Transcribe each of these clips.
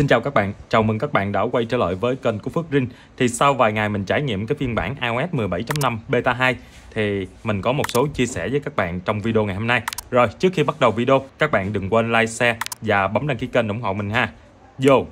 Xin chào các bạn, chào mừng các bạn đã quay trở lại với kênh của Phước Rinh Thì sau vài ngày mình trải nghiệm cái phiên bản iOS 17.5 Beta 2 Thì mình có một số chia sẻ với các bạn trong video ngày hôm nay Rồi, trước khi bắt đầu video, các bạn đừng quên like, share và bấm đăng ký kênh ủng hộ mình ha Vô!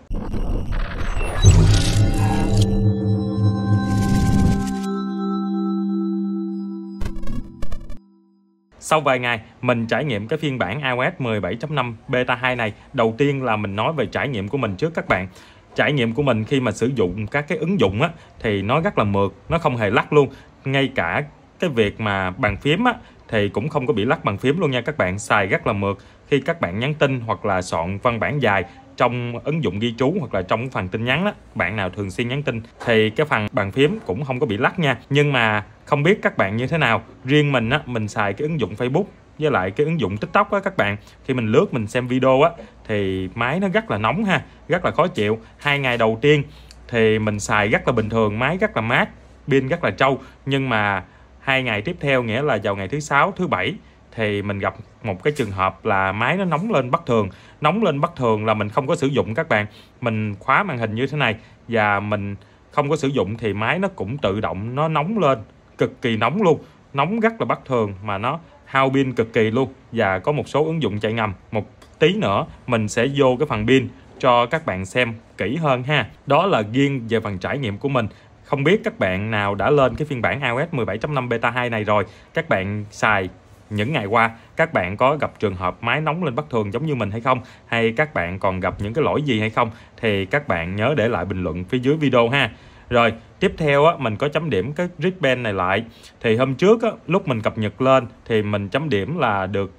Sau vài ngày, mình trải nghiệm cái phiên bản iOS 17.5 Beta 2 này. Đầu tiên là mình nói về trải nghiệm của mình trước các bạn. Trải nghiệm của mình khi mà sử dụng các cái ứng dụng á, thì nó rất là mượt, nó không hề lắc luôn. Ngay cả cái việc mà bàn phím á, thì cũng không có bị lắc bàn phím luôn nha các bạn. Xài rất là mượt khi các bạn nhắn tin hoặc là soạn văn bản dài trong ứng dụng ghi chú hoặc là trong phần tin nhắn đó bạn nào thường xuyên nhắn tin thì cái phần bàn phím cũng không có bị lắc nha nhưng mà không biết các bạn như thế nào riêng mình á mình xài cái ứng dụng Facebook với lại cái ứng dụng tiktok á các bạn khi mình lướt mình xem video á thì máy nó rất là nóng ha rất là khó chịu hai ngày đầu tiên thì mình xài rất là bình thường máy rất là mát pin rất là trâu nhưng mà hai ngày tiếp theo nghĩa là vào ngày thứ sáu thứ bảy thì mình gặp một cái trường hợp là máy nó nóng lên bất thường nóng lên bất thường là mình không có sử dụng các bạn mình khóa màn hình như thế này và mình không có sử dụng thì máy nó cũng tự động nó nóng lên cực kỳ nóng luôn nóng rất là bất thường mà nó hao pin cực kỳ luôn và có một số ứng dụng chạy ngầm một tí nữa mình sẽ vô cái phần pin cho các bạn xem kỹ hơn ha đó là riêng về phần trải nghiệm của mình không biết các bạn nào đã lên cái phiên bản iOS 17.5 beta 2 này rồi các bạn xài những ngày qua các bạn có gặp trường hợp máy nóng lên bất thường giống như mình hay không hay các bạn còn gặp những cái lỗi gì hay không thì các bạn nhớ để lại bình luận phía dưới video ha rồi tiếp theo á, mình có chấm điểm cái wristband này lại thì hôm trước á, lúc mình cập nhật lên thì mình chấm điểm là được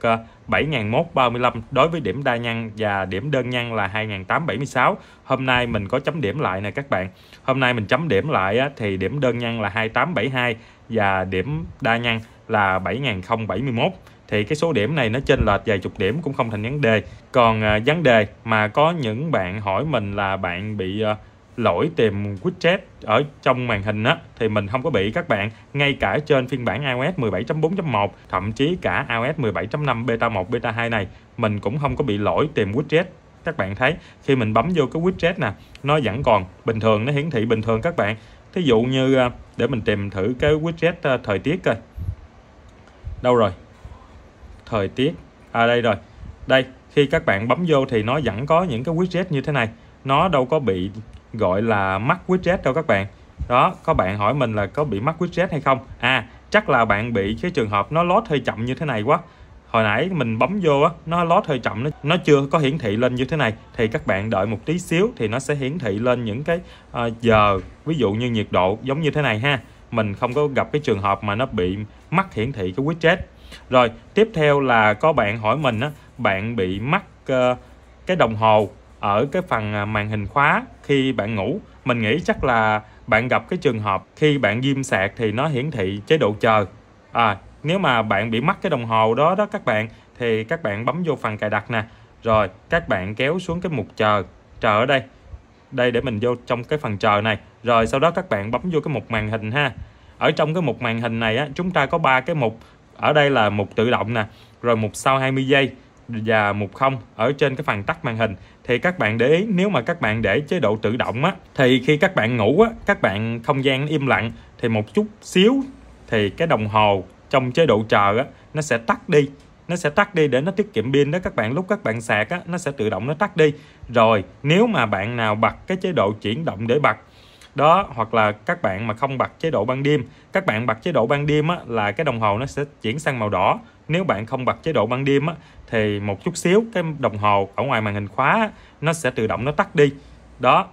7.135 ờ, đối với điểm đa nhân và điểm đơn nhân là 2.876 hôm nay mình có chấm điểm lại nè các bạn hôm nay mình chấm điểm lại á, thì điểm đơn nhân là 2.872 và điểm đa nhân là 7071 thì cái số điểm này nó trên lệch vài chục điểm cũng không thành vấn đề còn à, vấn đề mà có những bạn hỏi mình là bạn bị à, lỗi tìm widget ở trong màn hình á thì mình không có bị các bạn ngay cả trên phiên bản iOS 17.4.1 thậm chí cả iOS 17.5 beta 1 beta 2 này mình cũng không có bị lỗi tìm widget các bạn thấy khi mình bấm vô cái widget nè nó vẫn còn bình thường nó hiển thị bình thường các bạn thí dụ như à, để mình tìm thử cái widget thời tiết coi đâu rồi thời tiết à đây rồi đây khi các bạn bấm vô thì nó vẫn có những cái widget như thế này nó đâu có bị gọi là mắc widget đâu các bạn đó có bạn hỏi mình là có bị mắc widget hay không à chắc là bạn bị cái trường hợp nó lót hơi chậm như thế này quá hồi nãy mình bấm vô á nó lót hơi chậm nó, nó chưa có hiển thị lên như thế này thì các bạn đợi một tí xíu thì nó sẽ hiển thị lên những cái uh, giờ ví dụ như nhiệt độ giống như thế này ha mình không có gặp cái trường hợp mà nó bị mắc hiển thị cái widget rồi tiếp theo là có bạn hỏi mình á bạn bị mắc ờ, cái đồng hồ ở cái phần à, màn hình khóa khi bạn ngủ mình nghĩ chắc là bạn gặp cái trường hợp khi bạn ghim sạc thì nó hiển thị chế độ chờ à nếu mà bạn bị mắc cái đồng hồ đó đó các bạn thì các bạn bấm vô phần cài đặt nè rồi các bạn kéo xuống cái mục chờ chờ ở đây đây để mình vô trong cái phần chờ này rồi sau đó các bạn bấm vô cái mục màn hình ha ở trong cái mục màn hình này á, chúng ta có ba cái mục ở đây là mục tự động nè rồi mục sau 20 giây và mục không ở trên cái phần tắt màn hình thì các bạn để ý nếu mà các bạn để chế độ tự động á thì khi các bạn ngủ á các bạn không gian im lặng thì một chút xíu thì cái đồng hồ trong chế độ chờ á nó sẽ tắt đi nó sẽ tắt đi để nó tiết kiệm pin đó các bạn lúc các bạn sạc á nó sẽ tự động nó tắt đi rồi nếu mà bạn nào bật cái chế độ chuyển động để bật đó hoặc là các bạn mà không bật chế độ ban đêm các bạn bật chế độ ban đêm á, là cái đồng hồ nó sẽ chuyển sang màu đỏ nếu bạn không bật chế độ ban đêm á, thì một chút xíu cái đồng hồ ở ngoài màn hình khóa á, nó sẽ tự động nó tắt đi đó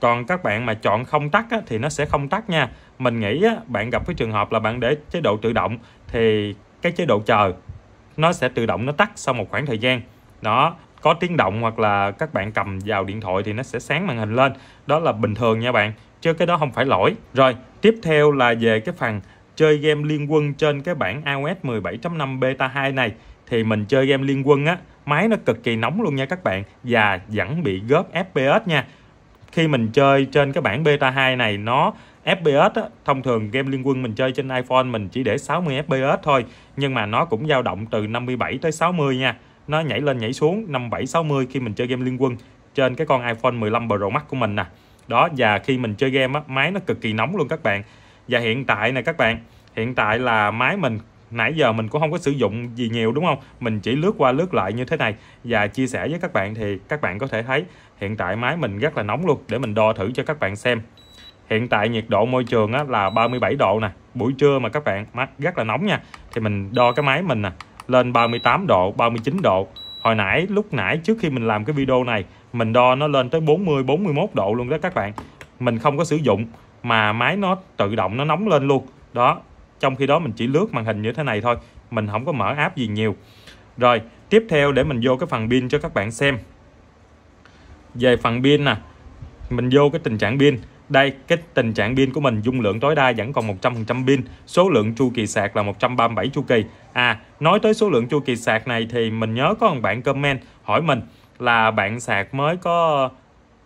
còn các bạn mà chọn không tắt á, thì nó sẽ không tắt nha mình nghĩ á, bạn gặp cái trường hợp là bạn để chế độ tự động thì cái chế độ chờ nó sẽ tự động nó tắt sau một khoảng thời gian đó có tiếng động hoặc là các bạn cầm vào điện thoại thì nó sẽ sáng màn hình lên đó là bình thường nha bạn chứ cái đó không phải lỗi. Rồi, tiếp theo là về cái phần chơi game liên quân trên cái bản iOS 17.5 beta 2 này thì mình chơi game liên quân á, máy nó cực kỳ nóng luôn nha các bạn và vẫn bị góp FPS nha. Khi mình chơi trên cái bản beta 2 này nó FPS á, thông thường game Liên Quân mình chơi trên iPhone mình chỉ để 60 FPS thôi nhưng mà nó cũng dao động từ 57 tới 60 nha nó nhảy lên nhảy xuống 57 60 khi mình chơi game Liên Quân trên cái con iPhone 15 Pro Max của mình nè à đó và khi mình chơi game á, máy nó cực kỳ nóng luôn các bạn và hiện tại này các bạn hiện tại là máy mình nãy giờ mình cũng không có sử dụng gì nhiều đúng không mình chỉ lướt qua lướt lại như thế này và chia sẻ với các bạn thì các bạn có thể thấy hiện tại máy mình rất là nóng luôn để mình đo thử cho các bạn xem hiện tại nhiệt độ môi trường á, là 37 độ nè buổi trưa mà các bạn rất là nóng nha thì mình đo cái máy mình nè lên 38 độ 39 độ hồi nãy lúc nãy trước khi mình làm cái video này mình đo nó lên tới 40 41 độ luôn đó các bạn mình không có sử dụng mà máy nó tự động nó nóng lên luôn đó trong khi đó mình chỉ lướt màn hình như thế này thôi mình không có mở app gì nhiều rồi tiếp theo để mình vô cái phần pin cho các bạn xem về phần pin nè mình vô cái tình trạng pin đây cái tình trạng pin của mình dung lượng tối đa vẫn còn 100% pin số lượng chu kỳ sạc là 137 chu kỳ à nói tới số lượng chu kỳ sạc này thì mình nhớ có một bạn comment hỏi mình là bạn sạc mới có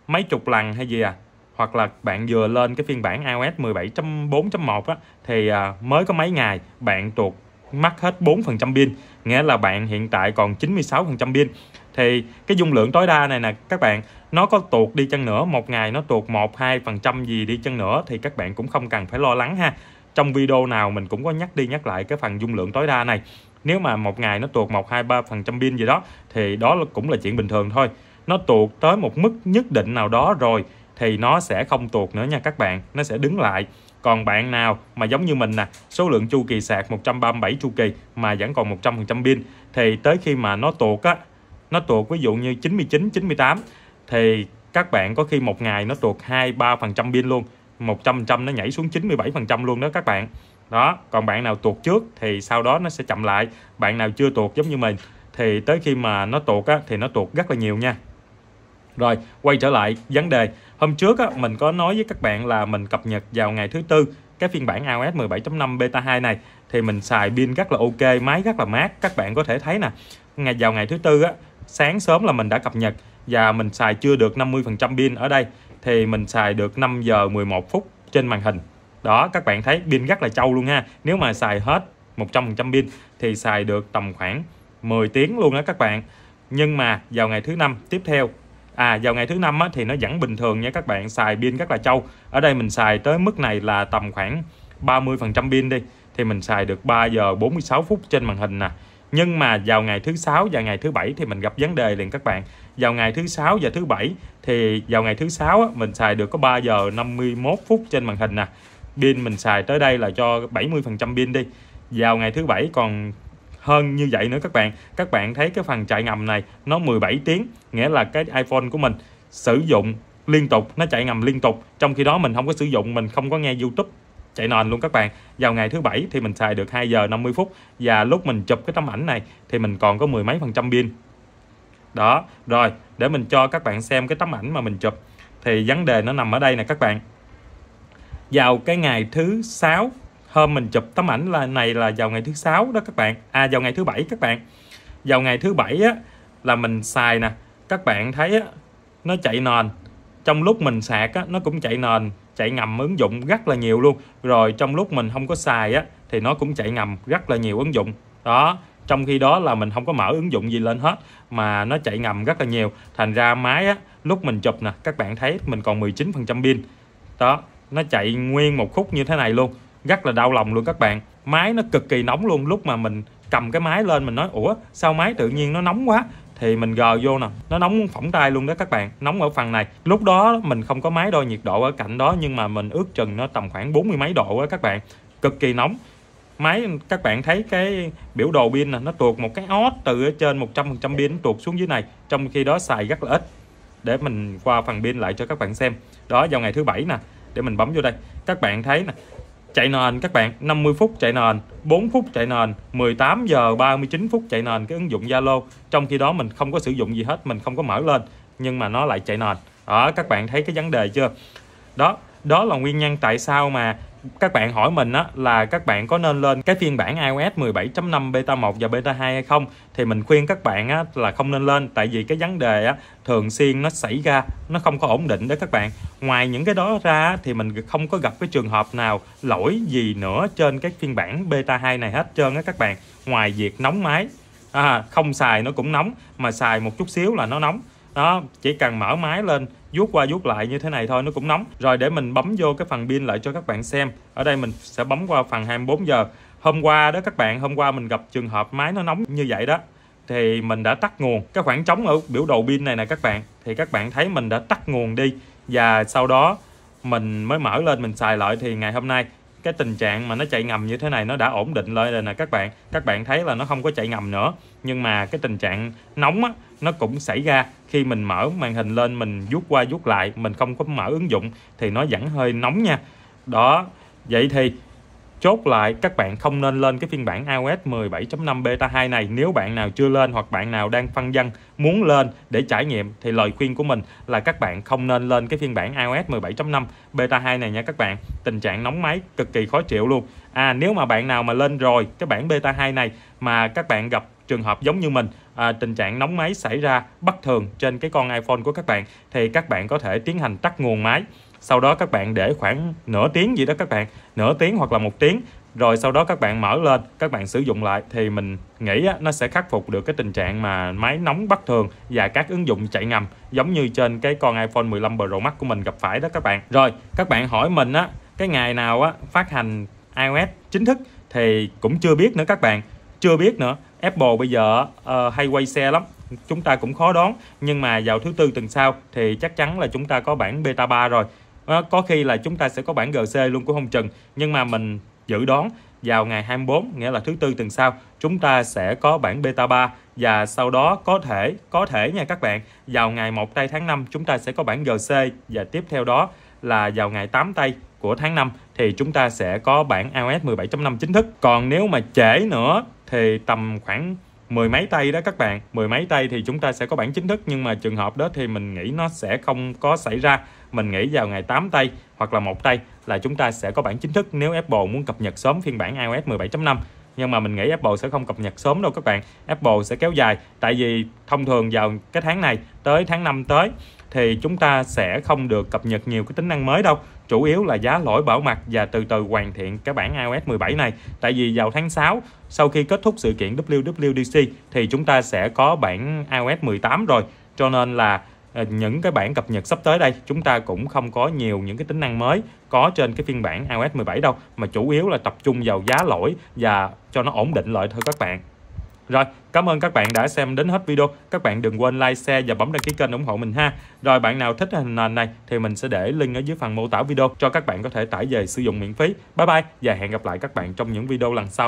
mấy chục lần hay gì à hoặc là bạn vừa lên cái phiên bản iOS 17.4.1 á thì à, mới có mấy ngày bạn tuột mất hết 4% pin nghĩa là bạn hiện tại còn 96% pin thì cái dung lượng tối đa này nè các bạn nó có tuột đi chăng nữa một ngày nó tuột 1 2 phần trăm gì đi chăng nữa thì các bạn cũng không cần phải lo lắng ha trong video nào mình cũng có nhắc đi nhắc lại cái phần dung lượng tối đa này nếu mà một ngày nó tuột một hai ba phần trăm pin gì đó thì đó cũng là chuyện bình thường thôi nó tuột tới một mức nhất định nào đó rồi thì nó sẽ không tuột nữa nha các bạn nó sẽ đứng lại còn bạn nào mà giống như mình nè số lượng chu kỳ sạc 137 chu kỳ mà vẫn còn 100% pin thì tới khi mà nó tuột á nó tuột ví dụ như 99 98 thì các bạn có khi một ngày nó tuột 2 3% pin luôn 100% nó nhảy xuống 97% luôn đó các bạn đó còn bạn nào tuột trước thì sau đó nó sẽ chậm lại bạn nào chưa tuột giống như mình thì tới khi mà nó tuột á, thì nó tuột rất là nhiều nha rồi quay trở lại vấn đề hôm trước á, mình có nói với các bạn là mình cập nhật vào ngày thứ tư cái phiên bản iOS 17.5 beta 2 này thì mình xài pin rất là ok máy rất là mát các bạn có thể thấy nè ngày vào ngày thứ tư á, sáng sớm là mình đã cập nhật và mình xài chưa được 50% pin ở đây thì mình xài được 5 giờ 11 phút trên màn hình đó các bạn thấy pin rất là trâu luôn ha nếu mà xài hết 100% pin thì xài được tầm khoảng 10 tiếng luôn đó các bạn nhưng mà vào ngày thứ năm tiếp theo à vào ngày thứ năm á thì nó vẫn bình thường nha các bạn xài pin rất là trâu ở đây mình xài tới mức này là tầm khoảng 30% pin đi thì mình xài được 3 giờ 46 phút trên màn hình nè nhưng mà vào ngày thứ sáu và ngày thứ bảy thì mình gặp vấn đề liền các bạn vào ngày thứ sáu và thứ bảy thì vào ngày thứ sáu mình xài được có 3 giờ 51 phút trên màn hình nè pin mình xài tới đây là cho 70% pin đi vào ngày thứ bảy còn hơn như vậy nữa các bạn các bạn thấy cái phần chạy ngầm này nó 17 tiếng nghĩa là cái iPhone của mình sử dụng liên tục nó chạy ngầm liên tục trong khi đó mình không có sử dụng mình không có nghe YouTube chạy nền luôn các bạn vào ngày thứ bảy thì mình xài được 2 giờ 50 phút và lúc mình chụp cái tấm ảnh này thì mình còn có mười mấy phần trăm pin đó rồi để mình cho các bạn xem cái tấm ảnh mà mình chụp thì vấn đề nó nằm ở đây nè các bạn vào cái ngày thứ sáu hôm mình chụp tấm ảnh là này là vào ngày thứ sáu đó các bạn à vào ngày thứ bảy các bạn vào ngày thứ bảy á là mình xài nè các bạn thấy á, nó chạy nền trong lúc mình sạc á, nó cũng chạy nền chạy ngầm ứng dụng rất là nhiều luôn rồi trong lúc mình không có xài á thì nó cũng chạy ngầm rất là nhiều ứng dụng đó trong khi đó là mình không có mở ứng dụng gì lên hết mà nó chạy ngầm rất là nhiều thành ra máy á, lúc mình chụp nè các bạn thấy mình còn 19 phần trăm pin đó nó chạy nguyên một khúc như thế này luôn rất là đau lòng luôn các bạn máy nó cực kỳ nóng luôn lúc mà mình cầm cái máy lên mình nói ủa sao máy tự nhiên nó nóng quá thì mình gờ vô nè nó nóng phỏng tay luôn đó các bạn nóng ở phần này lúc đó mình không có máy đo nhiệt độ ở cạnh đó nhưng mà mình ước chừng nó tầm khoảng bốn mươi mấy độ á các bạn cực kỳ nóng máy các bạn thấy cái biểu đồ pin nè nó tuột một cái ót từ ở trên 100% pin tuột xuống dưới này trong khi đó xài rất là ít để mình qua phần pin lại cho các bạn xem đó vào ngày thứ bảy nè để mình bấm vô đây các bạn thấy nè chạy nền các bạn 50 phút chạy nền 4 phút chạy nền 18 giờ 39 phút chạy nền cái ứng dụng Zalo trong khi đó mình không có sử dụng gì hết mình không có mở lên nhưng mà nó lại chạy nền đó các bạn thấy cái vấn đề chưa đó đó là nguyên nhân tại sao mà các bạn hỏi mình á là các bạn có nên lên cái phiên bản iOS 17.5 beta 1 và beta 2 hay không thì mình khuyên các bạn á là không nên lên tại vì cái vấn đề á thường xuyên nó xảy ra nó không có ổn định đó các bạn. Ngoài những cái đó ra thì mình không có gặp cái trường hợp nào lỗi gì nữa trên các phiên bản beta 2 này hết trơn á các bạn. Ngoài việc nóng máy à, không xài nó cũng nóng mà xài một chút xíu là nó nóng đó chỉ cần mở máy lên vuốt qua vuốt lại như thế này thôi nó cũng nóng rồi để mình bấm vô cái phần pin lại cho các bạn xem ở đây mình sẽ bấm qua phần 24 giờ hôm qua đó các bạn hôm qua mình gặp trường hợp máy nó nóng như vậy đó thì mình đã tắt nguồn cái khoảng trống ở biểu đồ pin này nè các bạn thì các bạn thấy mình đã tắt nguồn đi và sau đó mình mới mở lên mình xài lại thì ngày hôm nay cái tình trạng mà nó chạy ngầm như thế này nó đã ổn định lại rồi nè các bạn các bạn thấy là nó không có chạy ngầm nữa nhưng mà cái tình trạng nóng á, nó cũng xảy ra khi mình mở màn hình lên mình vuốt qua vuốt lại mình không có mở ứng dụng thì nó vẫn hơi nóng nha đó vậy thì Chốt lại các bạn không nên lên cái phiên bản iOS 17.5 beta 2 này nếu bạn nào chưa lên hoặc bạn nào đang phân dân muốn lên để trải nghiệm thì lời khuyên của mình là các bạn không nên lên cái phiên bản iOS 17.5 beta 2 này nha các bạn. Tình trạng nóng máy cực kỳ khó chịu luôn. À nếu mà bạn nào mà lên rồi cái bản beta 2 này mà các bạn gặp trường hợp giống như mình à, tình trạng nóng máy xảy ra bất thường trên cái con iPhone của các bạn thì các bạn có thể tiến hành tắt nguồn máy sau đó các bạn để khoảng nửa tiếng gì đó các bạn nửa tiếng hoặc là một tiếng rồi sau đó các bạn mở lên các bạn sử dụng lại thì mình nghĩ nó sẽ khắc phục được cái tình trạng mà máy nóng bất thường và các ứng dụng chạy ngầm giống như trên cái con iPhone 15 Pro Max của mình gặp phải đó các bạn rồi các bạn hỏi mình á cái ngày nào á phát hành iOS chính thức thì cũng chưa biết nữa các bạn chưa biết nữa Apple bây giờ uh, hay quay xe lắm chúng ta cũng khó đoán nhưng mà vào thứ tư tuần sau thì chắc chắn là chúng ta có bản beta 3 rồi Ờ, có khi là chúng ta sẽ có bảng GC luôn của không chừng nhưng mà mình dự đoán vào ngày 24 nghĩa là thứ tư tuần sau chúng ta sẽ có bản beta 3 và sau đó có thể có thể nha các bạn vào ngày 1 tây tháng 5 chúng ta sẽ có bản GC và tiếp theo đó là vào ngày 8 tây của tháng 5 thì chúng ta sẽ có bản iOS 17.5 chính thức còn nếu mà trễ nữa thì tầm khoảng mười mấy tay đó các bạn mười mấy tay thì chúng ta sẽ có bản chính thức nhưng mà trường hợp đó thì mình nghĩ nó sẽ không có xảy ra mình nghĩ vào ngày 8 tây hoặc là một tây là chúng ta sẽ có bản chính thức nếu Apple muốn cập nhật sớm phiên bản iOS 17.5 nhưng mà mình nghĩ Apple sẽ không cập nhật sớm đâu các bạn. Apple sẽ kéo dài tại vì thông thường vào cái tháng này tới tháng 5 tới thì chúng ta sẽ không được cập nhật nhiều cái tính năng mới đâu chủ yếu là giá lỗi bảo mật và từ từ hoàn thiện cái bản iOS 17 này tại vì vào tháng 6 sau khi kết thúc sự kiện WWDC thì chúng ta sẽ có bản iOS 18 rồi cho nên là À, những cái bản cập nhật sắp tới đây chúng ta cũng không có nhiều những cái tính năng mới có trên cái phiên bản iOS 17 đâu mà chủ yếu là tập trung vào giá lỗi và cho nó ổn định lại thôi các bạn rồi, cảm ơn các bạn đã xem đến hết video. Các bạn đừng quên like, share và bấm đăng ký kênh ủng hộ mình ha. Rồi bạn nào thích hình nền này thì mình sẽ để link ở dưới phần mô tả video cho các bạn có thể tải về sử dụng miễn phí. Bye bye và hẹn gặp lại các bạn trong những video lần sau.